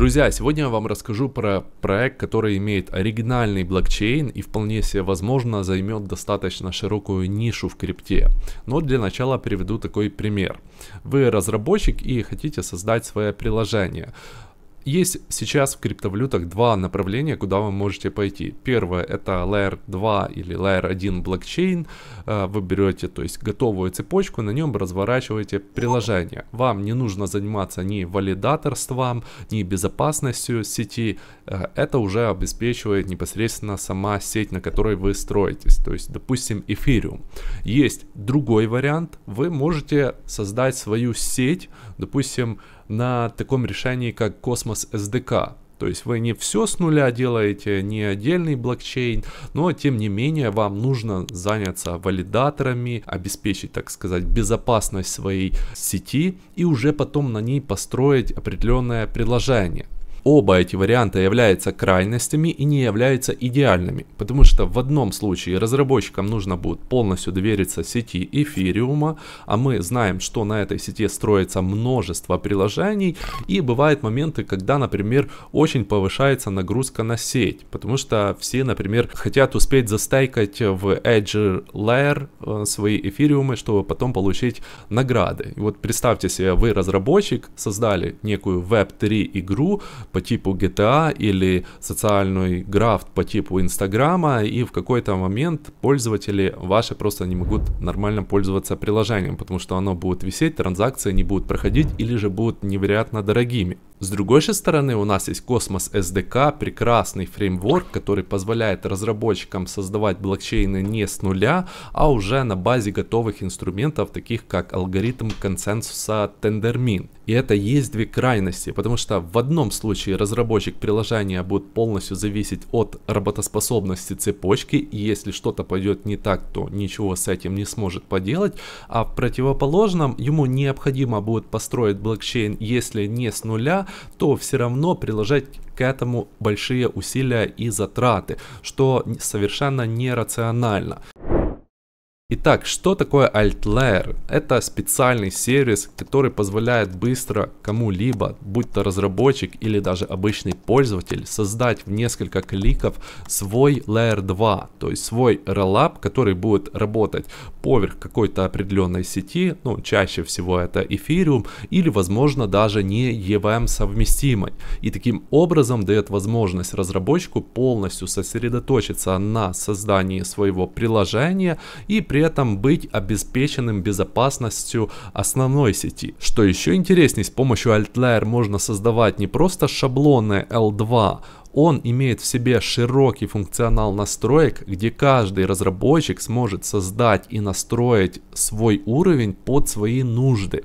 Друзья, сегодня я вам расскажу про проект, который имеет оригинальный блокчейн и вполне себе возможно займет достаточно широкую нишу в крипте. Но для начала приведу такой пример. Вы разработчик и хотите создать свое приложение. Есть сейчас в криптовалютах два направления, куда вы можете пойти. Первое это Layer 2 или Layer 1 блокчейн. Э, вы берете то есть, готовую цепочку, на нем разворачиваете приложение. Вам не нужно заниматься ни валидаторством, ни безопасностью сети. Э, это уже обеспечивает непосредственно сама сеть, на которой вы строитесь. То есть, допустим, эфириум. Есть другой вариант. Вы можете создать свою сеть, допустим, на таком решении, как Космос SDK. То есть вы не все с нуля делаете, не отдельный блокчейн, но тем не менее вам нужно заняться валидаторами, обеспечить, так сказать, безопасность своей сети и уже потом на ней построить определенное приложение. Оба эти варианта являются крайностями и не являются идеальными, потому что в одном случае разработчикам нужно будет полностью довериться сети эфириума, а мы знаем, что на этой сети строится множество приложений, и бывают моменты, когда, например, очень повышается нагрузка на сеть, потому что все, например, хотят успеть застайкать в Edge Layer э, свои эфириумы, чтобы потом получить награды. И вот представьте себе, вы разработчик, создали некую Web3 игру, по типу GTA а или социальный графт по типу Инстаграма, и в какой-то момент пользователи ваши просто не могут нормально пользоваться приложением, потому что оно будет висеть, транзакции не будут проходить или же будут невероятно дорогими. С другой же стороны, у нас есть Космос SDK, прекрасный фреймворк, который позволяет разработчикам создавать блокчейны не с нуля, а уже на базе готовых инструментов, таких как алгоритм консенсуса Tendermint. И это есть две крайности, потому что в одном случае разработчик приложения будет полностью зависеть от работоспособности цепочки, и если что-то пойдет не так, то ничего с этим не сможет поделать, а в противоположном ему необходимо будет построить блокчейн, если не с нуля, то все равно приложить к этому большие усилия и затраты, что совершенно нерационально. Итак, что такое AltLayer? Это специальный сервис, который позволяет быстро кому-либо, будь то разработчик или даже обычный пользователь, создать в несколько кликов свой Layer 2, то есть свой rollup, который будет работать поверх какой-то определенной сети, ну, чаще всего это Ethereum, или, возможно, даже не EVM совместимой. И таким образом дает возможность разработчику полностью сосредоточиться на создании своего приложения и при при этом быть обеспеченным безопасностью основной сети. Что еще интереснее, с помощью Altlayer можно создавать не просто шаблоны L2, он имеет в себе широкий функционал настроек, где каждый разработчик сможет создать и настроить свой уровень под свои нужды.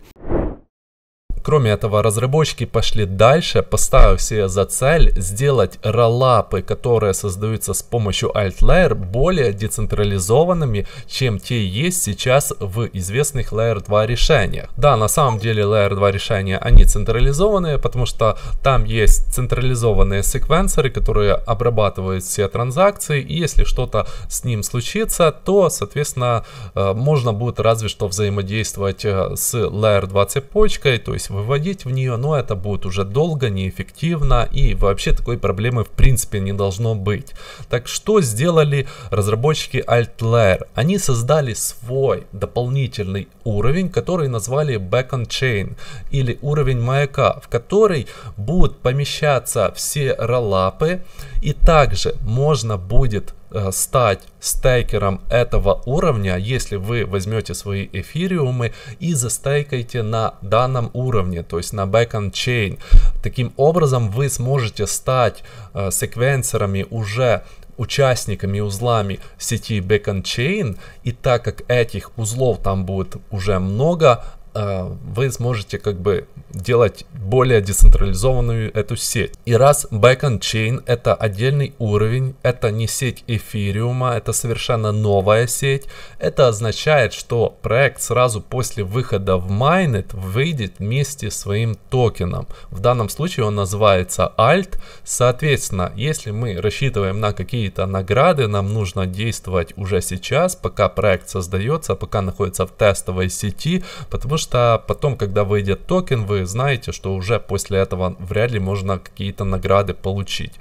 Кроме этого, разработчики пошли дальше, поставив себе за цель сделать роллапы, которые создаются с помощью AltLayer, более децентрализованными, чем те есть сейчас в известных Layer 2 решениях. Да, на самом деле Layer 2 решения, они централизованные, потому что там есть централизованные секвенсоры, которые обрабатывают все транзакции, и если что-то с ним случится, то, соответственно, э, можно будет разве что взаимодействовать э, с Layer 2 цепочкой, то есть выводить в нее, но это будет уже долго, неэффективно и вообще такой проблемы в принципе не должно быть. Так что сделали разработчики AltLayer? Они создали свой дополнительный уровень, который назвали Beacon Chain или уровень маяка, в который будут помещаться все роллапы и также можно будет Э, стать стейкером этого уровня, если вы возьмете свои эфириумы и застейкаете на данном уровне, то есть на backend chain. Таким образом вы сможете стать э, секвенсорами уже участниками узлами сети backend chain и так как этих узлов там будет уже много Э, вы сможете как бы делать более децентрализованную эту сеть. И раз Backend Chain это отдельный уровень, это не сеть эфириума, это совершенно новая сеть, это означает, что проект сразу после выхода в Майнет выйдет вместе с своим токеном. В данном случае он называется Alt. Соответственно, если мы рассчитываем на какие-то награды, нам нужно действовать уже сейчас, пока проект создается, пока находится в тестовой сети, потому что что потом, когда выйдет токен, вы знаете, что уже после этого вряд ли можно какие-то награды получить.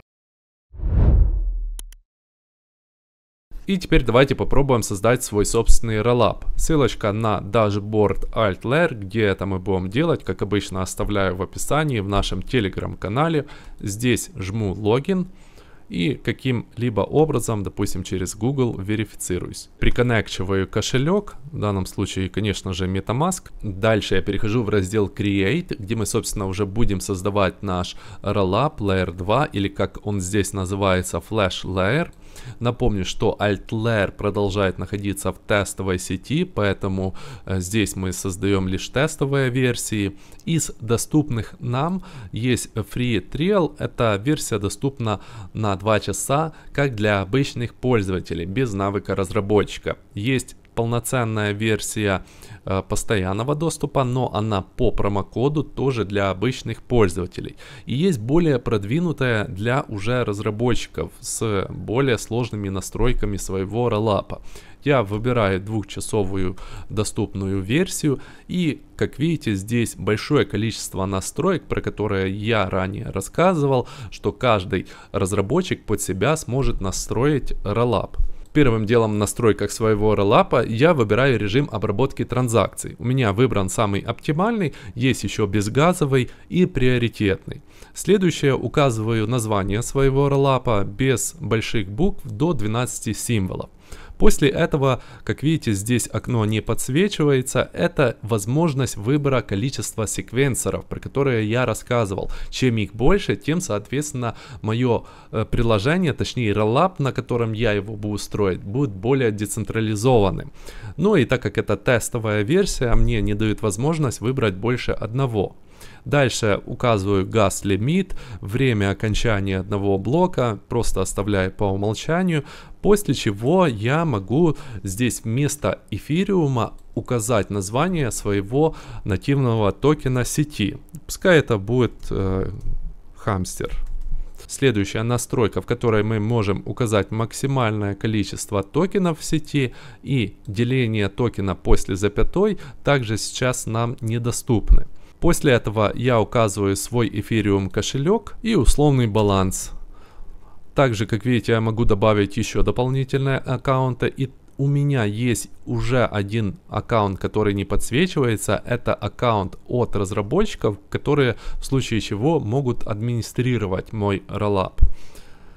И теперь давайте попробуем создать свой собственный роллап. Ссылочка на dashboard AltLayer, где это мы будем делать, как обычно оставляю в описании в нашем телеграм-канале. Здесь жму логин и каким-либо образом, допустим, через Google верифицируюсь. Приконнекчиваю кошелек, в данном случае, конечно же, MetaMask. Дальше я перехожу в раздел Create, где мы, собственно, уже будем создавать наш Rollup Layer 2, или как он здесь называется, Flash Layer. Напомню, что AltLayer продолжает находиться в тестовой сети, поэтому э, здесь мы создаем лишь тестовые версии. Из доступных нам есть Free Trial. Эта версия доступна на 2 часа, как для обычных пользователей, без навыка разработчика. Есть полноценная версия э, постоянного доступа, но она по промокоду тоже для обычных пользователей. И есть более продвинутая для уже разработчиков с более сложными настройками своего роллапа. Я выбираю двухчасовую доступную версию и, как видите, здесь большое количество настроек, про которые я ранее рассказывал, что каждый разработчик под себя сможет настроить роллап. Первым делом в настройках своего релапа я выбираю режим обработки транзакций. У меня выбран самый оптимальный, есть еще безгазовый и приоритетный. Следующее указываю название своего релапа без больших букв до 12 символов. После этого, как видите, здесь окно не подсвечивается. Это возможность выбора количества секвенсоров, про которые я рассказывал. Чем их больше, тем, соответственно, мое э, приложение, точнее релап, на котором я его буду строить, будет более децентрализованным. Ну и так как это тестовая версия, мне не дают возможность выбрать больше одного. Дальше указываю газ лимит, время окончания одного блока, просто оставляю по умолчанию. После чего я могу здесь вместо эфириума указать название своего нативного токена сети. Пускай это будет э, хамстер. Следующая настройка, в которой мы можем указать максимальное количество токенов в сети и деление токена после запятой, также сейчас нам недоступны. После этого я указываю свой эфириум кошелек и условный баланс. Также, как видите, я могу добавить еще дополнительные аккаунты и у меня есть уже один аккаунт, который не подсвечивается. Это аккаунт от разработчиков, которые в случае чего могут администрировать мой Rollup.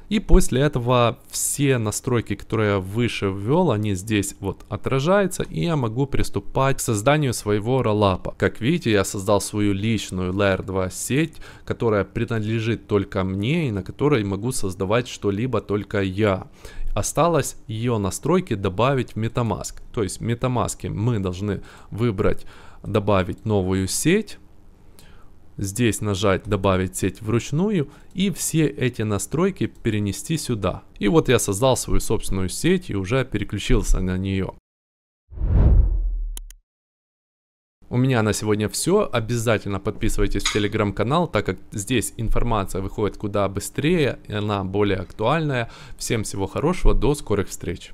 И после этого все настройки, которые я выше ввел, они здесь вот отражаются. И я могу приступать к созданию своего роллапа. Как видите, я создал свою личную Layer 2 сеть, которая принадлежит только мне и на которой могу создавать что-либо только я. Осталось ее настройки добавить в MetaMask. То есть в MetaMask мы должны выбрать добавить новую сеть Здесь нажать «Добавить сеть вручную» и все эти настройки перенести сюда. И вот я создал свою собственную сеть и уже переключился на нее. У меня на сегодня все. Обязательно подписывайтесь в телеграм-канал, так как здесь информация выходит куда быстрее, и она более актуальная. Всем всего хорошего, до скорых встреч.